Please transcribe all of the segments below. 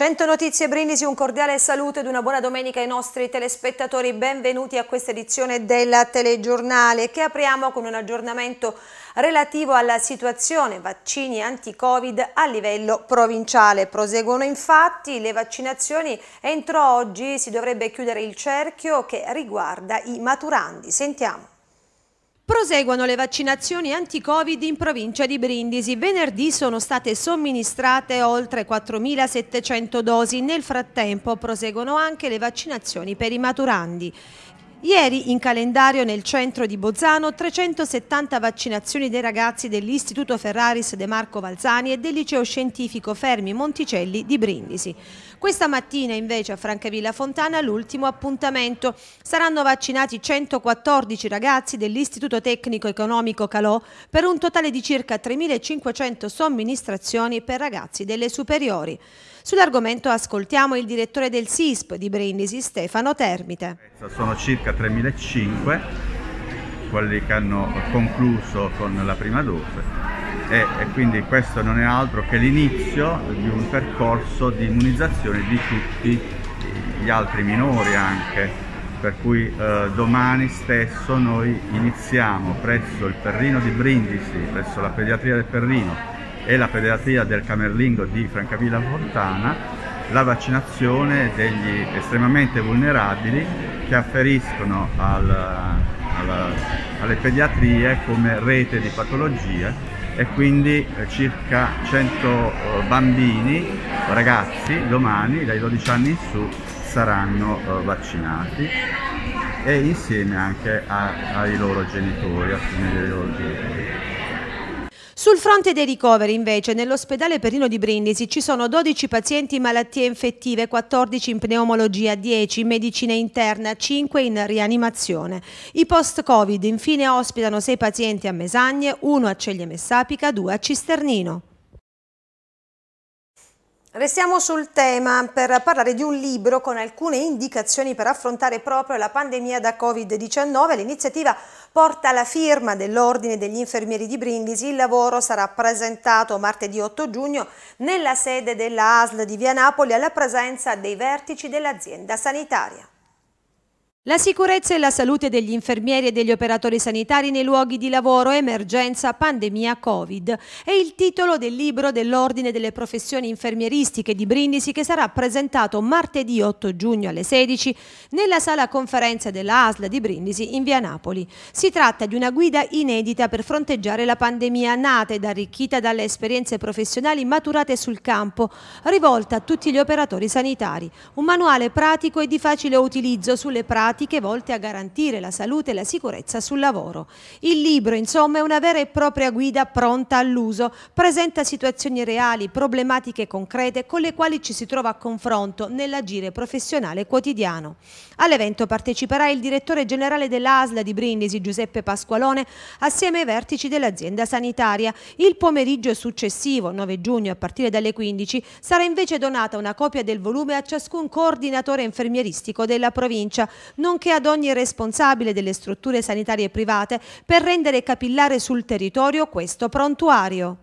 100 notizie Brindisi, un cordiale saluto ed una buona domenica ai nostri telespettatori. Benvenuti a questa edizione del telegiornale che apriamo con un aggiornamento relativo alla situazione vaccini anti-Covid a livello provinciale. Proseguono infatti le vaccinazioni. Entro oggi si dovrebbe chiudere il cerchio che riguarda i maturandi. Sentiamo. Proseguono le vaccinazioni anti-Covid in provincia di Brindisi. Venerdì sono state somministrate oltre 4.700 dosi. Nel frattempo proseguono anche le vaccinazioni per i maturandi. Ieri in calendario nel centro di Bozzano 370 vaccinazioni dei ragazzi dell'Istituto Ferraris De Marco Valzani e del Liceo Scientifico Fermi Monticelli di Brindisi. Questa mattina invece a Francavilla Fontana l'ultimo appuntamento. Saranno vaccinati 114 ragazzi dell'Istituto Tecnico Economico Calò per un totale di circa 3.500 somministrazioni per ragazzi delle superiori. Sull'argomento ascoltiamo il direttore del SISP di Brindisi, Stefano Termite. Sono circa 3.500 quelli che hanno concluso con la prima dose e, e quindi questo non è altro che l'inizio di un percorso di immunizzazione di tutti gli altri minori anche per cui eh, domani stesso noi iniziamo presso il Perrino di Brindisi, presso la pediatria del Perrino e la pediatria del Camerlingo di Francavilla Fontana la vaccinazione degli estremamente vulnerabili che afferiscono al, al, alle pediatrie come rete di patologie e quindi eh, circa 100 eh, bambini, ragazzi, domani dai 12 anni in su saranno eh, vaccinati e insieme anche a, ai loro genitori, a alcuni dei loro genitori. Sul fronte dei ricoveri invece nell'ospedale Perino di Brindisi ci sono 12 pazienti in malattie infettive, 14 in pneumologia, 10 in medicina interna, 5 in rianimazione. I post-covid infine ospitano 6 pazienti a Mesagne, 1 a Ceglie Messapica, 2 a Cisternino. Restiamo sul tema per parlare di un libro con alcune indicazioni per affrontare proprio la pandemia da Covid-19. L'iniziativa porta la firma dell'Ordine degli Infermieri di Brindisi. Il lavoro sarà presentato martedì 8 giugno nella sede della ASL di Via Napoli alla presenza dei vertici dell'azienda sanitaria. La sicurezza e la salute degli infermieri e degli operatori sanitari nei luoghi di lavoro, emergenza, pandemia, Covid. È il titolo del libro dell'Ordine delle professioni infermieristiche di Brindisi che sarà presentato martedì 8 giugno alle 16 nella sala conferenza della ASL di Brindisi in via Napoli. Si tratta di una guida inedita per fronteggiare la pandemia nata ed arricchita dalle esperienze professionali maturate sul campo, rivolta a tutti gli operatori sanitari. Un manuale pratico e di facile utilizzo sulle pratiche pratiche volte a garantire la salute e la sicurezza sul lavoro. Il libro, insomma, è una vera e propria guida pronta all'uso, presenta situazioni reali, problematiche concrete con le quali ci si trova a confronto nell'agire professionale quotidiano. All'evento parteciperà il direttore generale dell'ASLA di Brindisi, Giuseppe Pasqualone, assieme ai vertici dell'azienda sanitaria. Il pomeriggio successivo, 9 giugno, a partire dalle 15, sarà invece donata una copia del volume a ciascun coordinatore infermieristico della provincia nonché ad ogni responsabile delle strutture sanitarie private per rendere capillare sul territorio questo prontuario.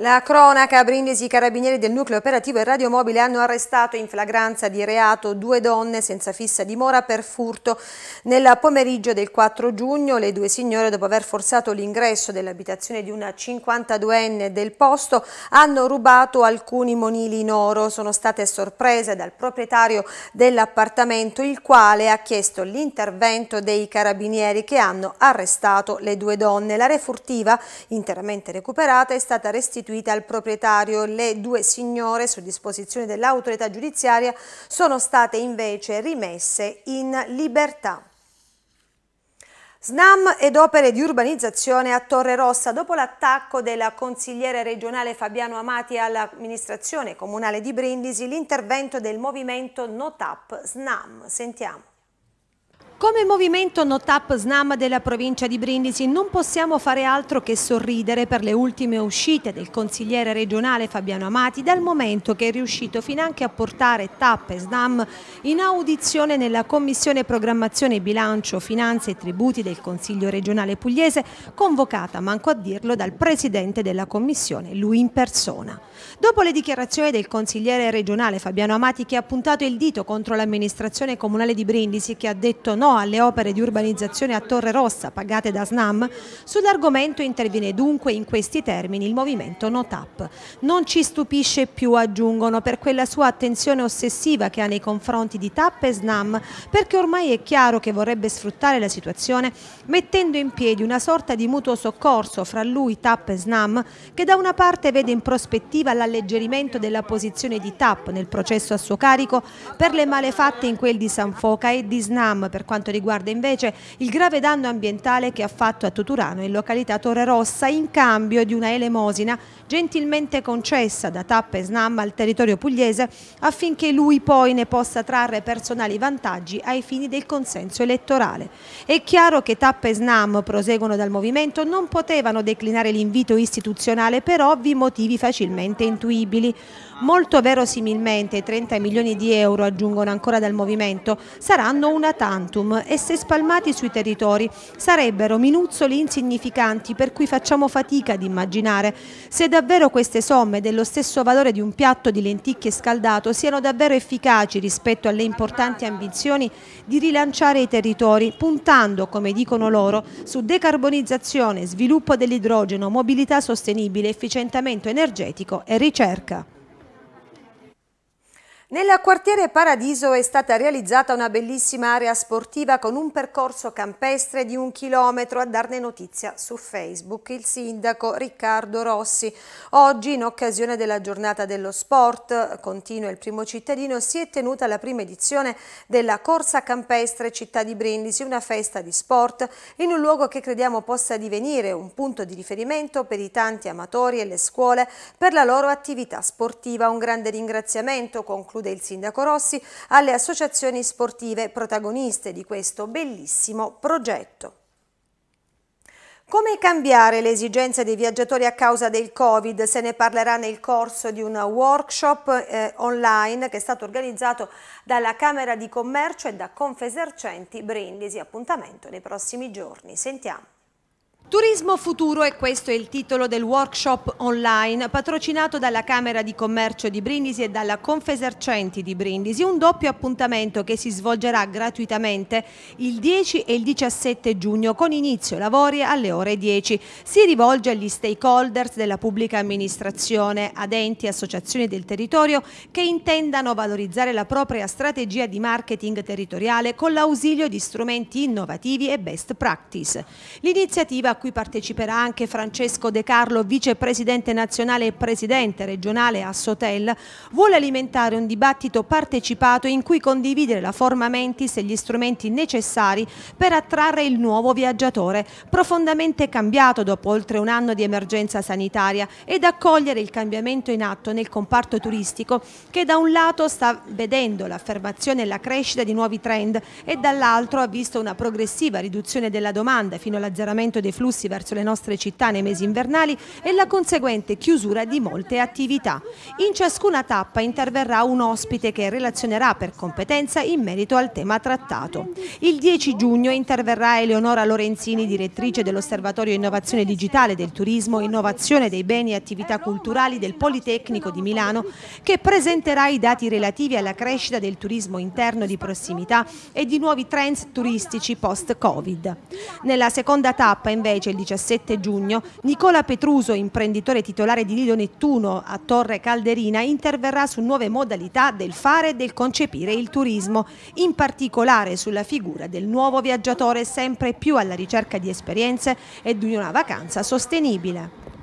La cronaca Brindisi i Carabinieri del nucleo operativo e radiomobile hanno arrestato in flagranza di reato due donne senza fissa dimora per furto. Nel pomeriggio del 4 giugno le due signore, dopo aver forzato l'ingresso dell'abitazione di una 52enne del posto, hanno rubato alcuni monili in oro. Sono state sorprese dal proprietario dell'appartamento, il quale ha chiesto l'intervento dei carabinieri che hanno arrestato le due donne. La refurtiva, interamente recuperata, è stata restituita restituite al proprietario. Le due signore, su disposizione dell'autorità giudiziaria, sono state invece rimesse in libertà. Snam ed opere di urbanizzazione a Torre Rossa. Dopo l'attacco del consigliere regionale Fabiano Amati all'amministrazione comunale di Brindisi, l'intervento del movimento NoTap Snam. Sentiamo. Come movimento No Tap Snam della provincia di Brindisi non possiamo fare altro che sorridere per le ultime uscite del consigliere regionale Fabiano Amati dal momento che è riuscito finanche a portare Tap e Snam in audizione nella Commissione Programmazione Bilancio, Finanze e Tributi del Consiglio regionale pugliese convocata, manco a dirlo, dal presidente della Commissione, lui in persona. Dopo le dichiarazioni del consigliere regionale Fabiano Amati che ha puntato il dito contro l'amministrazione comunale di Brindisi che ha detto no no alle opere di urbanizzazione a Torre Rossa pagate da SNAM, sull'argomento interviene dunque in questi termini il movimento No Tap. Non ci stupisce più, aggiungono, per quella sua attenzione ossessiva che ha nei confronti di TAP e SNAM, perché ormai è chiaro che vorrebbe sfruttare la situazione mettendo in piedi una sorta di mutuo soccorso fra lui, TAP e SNAM, che da una parte vede in prospettiva l'alleggerimento della posizione di TAP nel processo a suo carico per le malefatte in quel di San Foca e di SNAM per quanto quanto riguarda invece il grave danno ambientale che ha fatto a Tuturano in località Torre Rossa in cambio di una elemosina gentilmente concessa da TAP e Snam al territorio pugliese affinché lui poi ne possa trarre personali vantaggi ai fini del consenso elettorale. È chiaro che TAP e Snam, proseguono dal movimento, non potevano declinare l'invito istituzionale per ovvi motivi facilmente intuibili. Molto verosimilmente i 30 milioni di euro, aggiungono ancora dal movimento, saranno una tantum e se spalmati sui territori sarebbero minuzzoli insignificanti per cui facciamo fatica ad immaginare se davvero queste somme dello stesso valore di un piatto di lenticchie scaldato siano davvero efficaci rispetto alle importanti ambizioni di rilanciare i territori puntando, come dicono loro, su decarbonizzazione, sviluppo dell'idrogeno, mobilità sostenibile, efficientamento energetico e ricerca. Nel quartiere Paradiso è stata realizzata una bellissima area sportiva con un percorso campestre di un chilometro. A darne notizia su Facebook il sindaco Riccardo Rossi. Oggi, in occasione della giornata dello sport, continua il primo cittadino, si è tenuta la prima edizione della Corsa Campestre Città di Brindisi, una festa di sport in un luogo che crediamo possa divenire un punto di riferimento per i tanti amatori e le scuole per la loro attività sportiva. Un grande ringraziamento concluso conclude il sindaco Rossi, alle associazioni sportive protagoniste di questo bellissimo progetto. Come cambiare le esigenze dei viaggiatori a causa del Covid? Se ne parlerà nel corso di un workshop eh, online che è stato organizzato dalla Camera di Commercio e da Confesercenti Brindisi. Appuntamento nei prossimi giorni. Sentiamo. Turismo futuro e questo è il titolo del workshop online patrocinato dalla Camera di Commercio di Brindisi e dalla Confesercenti di Brindisi, un doppio appuntamento che si svolgerà gratuitamente il 10 e il 17 giugno con inizio lavori alle ore 10. Si rivolge agli stakeholders della pubblica amministrazione, ad enti e associazioni del territorio che intendano valorizzare la propria strategia di marketing territoriale con l'ausilio di strumenti innovativi e best practice. L'iniziativa cui parteciperà anche Francesco De Carlo, vicepresidente nazionale e presidente regionale a Sotel, vuole alimentare un dibattito partecipato in cui condividere la forma mentis e gli strumenti necessari per attrarre il nuovo viaggiatore, profondamente cambiato dopo oltre un anno di emergenza sanitaria, ed accogliere il cambiamento in atto nel comparto turistico che da un lato sta vedendo l'affermazione e la crescita di nuovi trend e dall'altro ha visto una progressiva riduzione della domanda fino all'azzeramento dei flussi flussi verso le nostre città nei mesi invernali e la conseguente chiusura di molte attività. In ciascuna tappa interverrà un ospite che relazionerà per competenza in merito al tema trattato. Il 10 giugno interverrà Eleonora Lorenzini, direttrice dell'Osservatorio Innovazione Digitale del Turismo, Innovazione dei Beni e Attività Culturali del Politecnico di Milano, che presenterà i dati relativi alla crescita del turismo interno di prossimità e di nuovi trends turistici post-Covid. Nella seconda tappa invece 2010 e il 17 giugno, Nicola Petruso, imprenditore titolare di Lido Nettuno a Torre Calderina, interverrà su nuove modalità del fare e del concepire il turismo, in particolare sulla figura del nuovo viaggiatore sempre più alla ricerca di esperienze e di una vacanza sostenibile.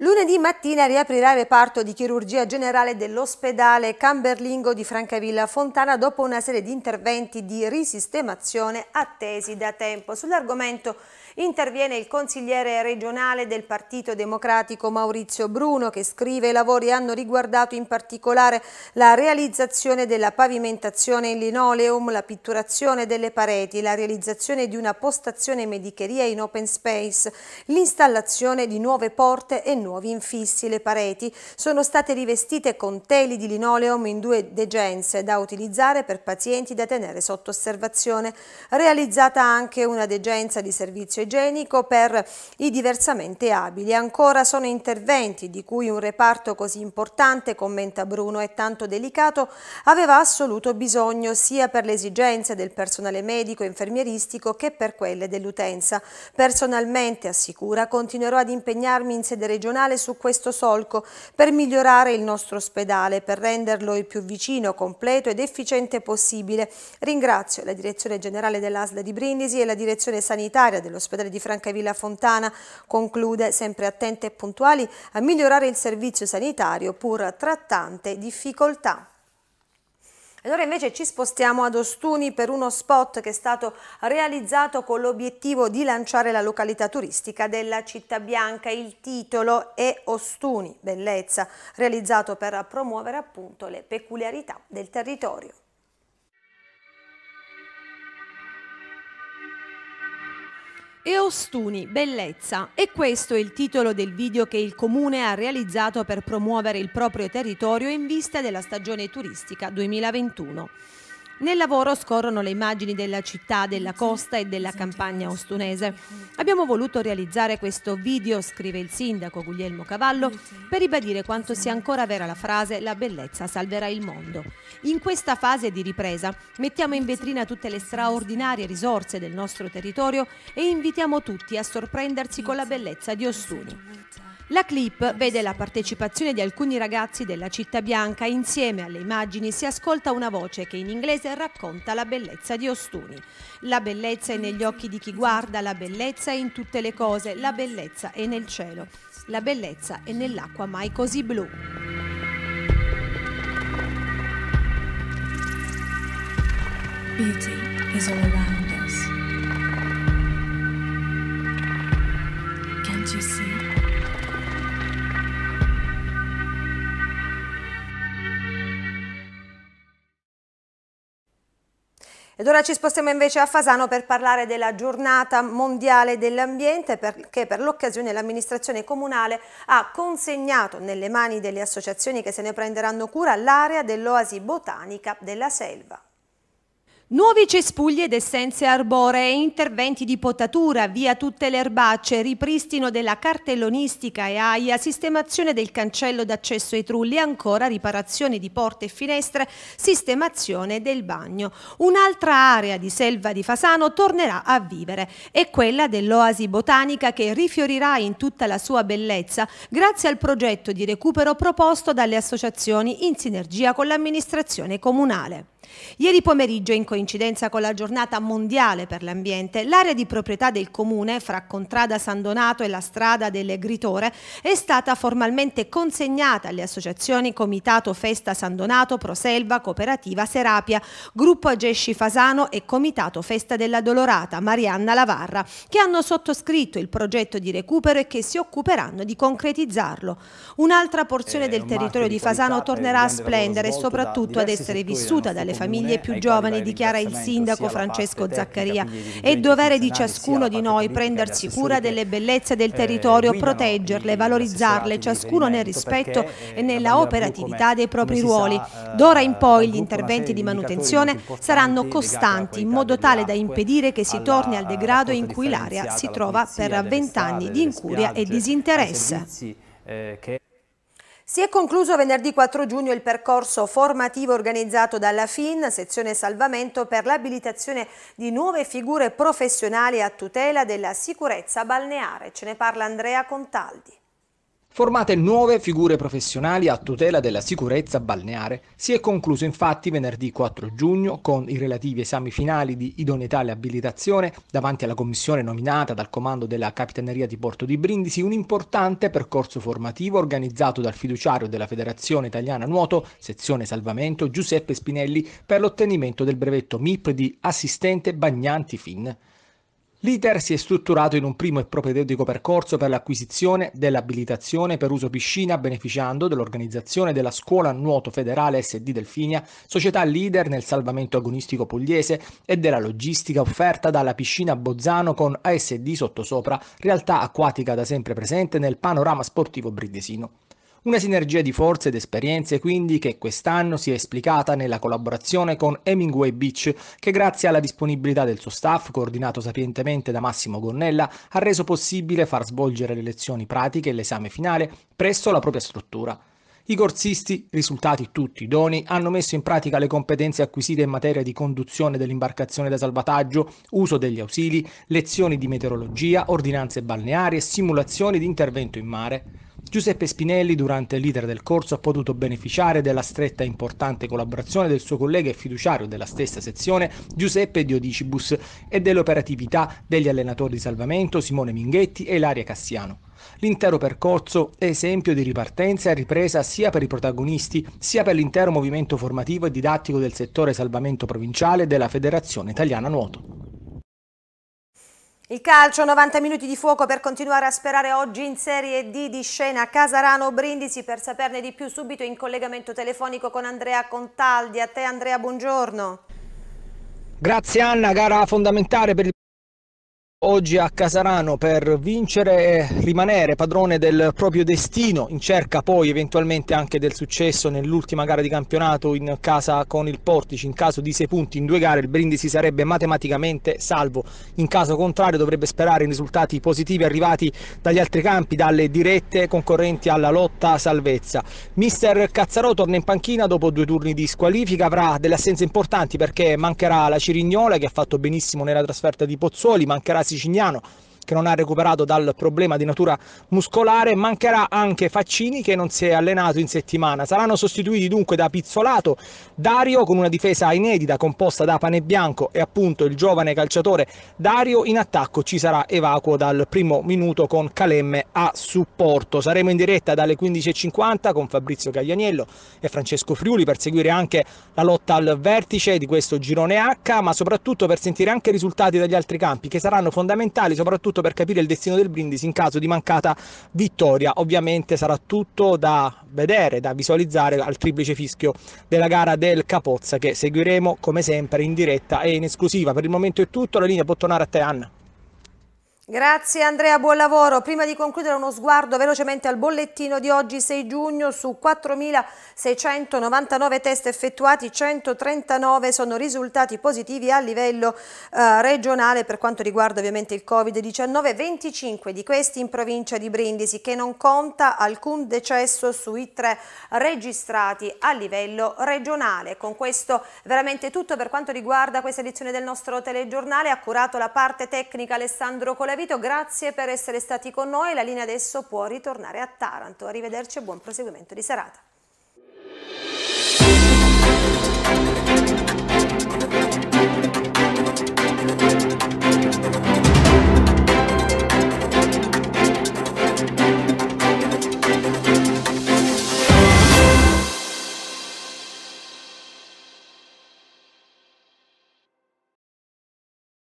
Lunedì mattina riaprirà il reparto di chirurgia generale dell'ospedale Camberlingo di Francavilla Fontana dopo una serie di interventi di risistemazione attesi da tempo. Sull'argomento Interviene il consigliere regionale del Partito Democratico Maurizio Bruno che scrive i lavori hanno riguardato in particolare la realizzazione della pavimentazione in linoleum, la pitturazione delle pareti, la realizzazione di una postazione medicheria in open space, l'installazione di nuove porte e nuovi infissi. Le pareti sono state rivestite con teli di linoleum in due degenze da utilizzare per pazienti da tenere sotto osservazione. Realizzata anche una degenza di servizio igienico per i diversamente abili. Ancora sono interventi di cui un reparto così importante, commenta Bruno, è tanto delicato, aveva assoluto bisogno sia per le esigenze del personale medico e infermieristico che per quelle dell'utenza. Personalmente, assicura, continuerò ad impegnarmi in sede regionale su questo solco per migliorare il nostro ospedale, per renderlo il più vicino, completo ed efficiente possibile. Ringrazio la Direzione Generale dell'ASL di Brindisi e la Direzione Sanitaria dell'ospedale ospedale di Francavilla Fontana. Conclude sempre attente e puntuali a migliorare il servizio sanitario pur tra tante difficoltà. Allora invece ci spostiamo ad Ostuni per uno spot che è stato realizzato con l'obiettivo di lanciare la località turistica della Città Bianca. Il titolo è Ostuni, bellezza, realizzato per promuovere appunto le peculiarità del territorio. e Ostuni, bellezza. E questo è il titolo del video che il comune ha realizzato per promuovere il proprio territorio in vista della stagione turistica 2021. Nel lavoro scorrono le immagini della città, della costa e della campagna ostunese. Abbiamo voluto realizzare questo video, scrive il sindaco Guglielmo Cavallo, per ribadire quanto sia ancora vera la frase la bellezza salverà il mondo. In questa fase di ripresa mettiamo in vetrina tutte le straordinarie risorse del nostro territorio e invitiamo tutti a sorprendersi con la bellezza di Ostuni. La clip vede la partecipazione di alcuni ragazzi della città bianca insieme alle immagini si ascolta una voce che in inglese racconta la bellezza di Ostuni. La bellezza è negli occhi di chi guarda, la bellezza è in tutte le cose, la bellezza è nel cielo, la bellezza è nell'acqua mai così blu. Beauty is all around. ora ci spostiamo invece a Fasano per parlare della giornata mondiale dell'ambiente perché per l'occasione l'amministrazione comunale ha consegnato nelle mani delle associazioni che se ne prenderanno cura l'area dell'oasi botanica della selva. Nuovi cespugli ed essenze arboree, interventi di potatura, via tutte le erbacce, ripristino della cartellonistica e AIA, sistemazione del cancello d'accesso ai trulli e ancora riparazione di porte e finestre, sistemazione del bagno. Un'altra area di selva di Fasano tornerà a vivere, è quella dell'oasi botanica che rifiorirà in tutta la sua bellezza grazie al progetto di recupero proposto dalle associazioni in sinergia con l'amministrazione comunale. Ieri pomeriggio in coincidenza coincidenza con la giornata mondiale per l'ambiente, l'area di proprietà del comune, fra Contrada San Donato e la strada del Gritore, è stata formalmente consegnata alle associazioni Comitato Festa San Donato, Proselva, Cooperativa Serapia, Gruppo Agesci Fasano e Comitato Festa della Dolorata, Marianna Lavarra, che hanno sottoscritto il progetto di recupero e che si occuperanno di concretizzarlo. Un'altra porzione eh, del territorio di Fasano tornerà a splendere e soprattutto ad essere vissuta dalle famiglie più giovani di Chiara dichiara il sindaco Francesco Zaccaria. È dovere di ciascuno di noi prendersi cura delle bellezze del eh, territorio, proteggerle, valorizzarle, ciascuno nel rispetto eh, e nella operatività dei propri ruoli. Eh, D'ora in poi gli interventi di manutenzione saranno costanti in modo tale da impedire che si torni al degrado in cui l'area si trova per vent'anni di incuria e disinteresse. Si è concluso venerdì 4 giugno il percorso formativo organizzato dalla FIN, sezione salvamento, per l'abilitazione di nuove figure professionali a tutela della sicurezza balneare. Ce ne parla Andrea Contaldi formate nuove figure professionali a tutela della sicurezza balneare. Si è concluso infatti venerdì 4 giugno con i relativi esami finali di idoneità e abilitazione davanti alla commissione nominata dal comando della Capitaneria di Porto di Brindisi un importante percorso formativo organizzato dal fiduciario della Federazione Italiana Nuoto, sezione salvamento Giuseppe Spinelli per l'ottenimento del brevetto MIP di assistente bagnanti FIN. L'iter si è strutturato in un primo e propedeutico percorso per l'acquisizione dell'abilitazione per uso piscina beneficiando dell'organizzazione della Scuola Nuoto Federale SD Delfinia, società leader nel salvamento agonistico pugliese e della logistica offerta dalla piscina Bozzano con ASD Sottosopra, realtà acquatica da sempre presente nel panorama sportivo brindisino. Una sinergia di forze ed esperienze quindi che quest'anno si è esplicata nella collaborazione con Hemingway Beach che grazie alla disponibilità del suo staff coordinato sapientemente da Massimo Gonnella ha reso possibile far svolgere le lezioni pratiche e l'esame finale presso la propria struttura. I corsisti, risultati tutti idonei, hanno messo in pratica le competenze acquisite in materia di conduzione dell'imbarcazione da salvataggio, uso degli ausili, lezioni di meteorologia, ordinanze balneari e simulazioni di intervento in mare. Giuseppe Spinelli durante l'iter del corso ha potuto beneficiare della stretta e importante collaborazione del suo collega e fiduciario della stessa sezione Giuseppe Diodicibus e dell'operatività degli allenatori di salvamento Simone Minghetti e Ilaria Cassiano. L'intero percorso è esempio di ripartenza e ripresa sia per i protagonisti sia per l'intero movimento formativo e didattico del settore salvamento provinciale della Federazione Italiana Nuoto. Il calcio, 90 minuti di fuoco per continuare a sperare oggi in Serie D di scena Casarano Brindisi. Per saperne di più subito in collegamento telefonico con Andrea Contaldi. A te Andrea, buongiorno. Grazie Anna, gara fondamentale per il Oggi a Casarano per vincere e rimanere padrone del proprio destino in cerca poi eventualmente anche del successo nell'ultima gara di campionato in casa con il Portici. In caso di sei punti in due gare il Brindisi sarebbe matematicamente salvo. In caso contrario dovrebbe sperare in risultati positivi arrivati dagli altri campi, dalle dirette concorrenti alla lotta salvezza. Mister Cazzarò torna in panchina dopo due turni di squalifica, avrà delle assenze importanti perché mancherà la Cirignola che ha fatto benissimo nella trasferta di Pozzuoli, mancherà siciliano che non ha recuperato dal problema di natura muscolare, mancherà anche Faccini che non si è allenato in settimana. Saranno sostituiti dunque da Pizzolato, Dario con una difesa inedita composta da Pane Bianco e appunto il giovane calciatore Dario in attacco ci sarà evacuo dal primo minuto con Calemme a supporto. Saremo in diretta dalle 15.50 con Fabrizio Caglianiello e Francesco Friuli per seguire anche la lotta al vertice di questo girone H, ma soprattutto per sentire anche i risultati dagli altri campi che saranno fondamentali soprattutto appunto per capire il destino del Brindisi in caso di mancata vittoria. Ovviamente sarà tutto da vedere, da visualizzare al triplice fischio della gara del Capozza che seguiremo come sempre in diretta e in esclusiva. Per il momento è tutto, la linea può tornare a te Anna. Grazie Andrea, buon lavoro. Prima di concludere uno sguardo velocemente al bollettino di oggi 6 giugno su 4.699 test effettuati, 139 sono risultati positivi a livello eh, regionale per quanto riguarda ovviamente il Covid-19, 25 di questi in provincia di Brindisi che non conta alcun decesso sui tre registrati a livello regionale. Con questo veramente tutto per quanto riguarda questa edizione del nostro telegiornale, ha curato la parte tecnica Alessandro Colevini Garavito, grazie per essere stati con noi. La linea adesso può ritornare a Taranto. Arrivederci e buon proseguimento di serata.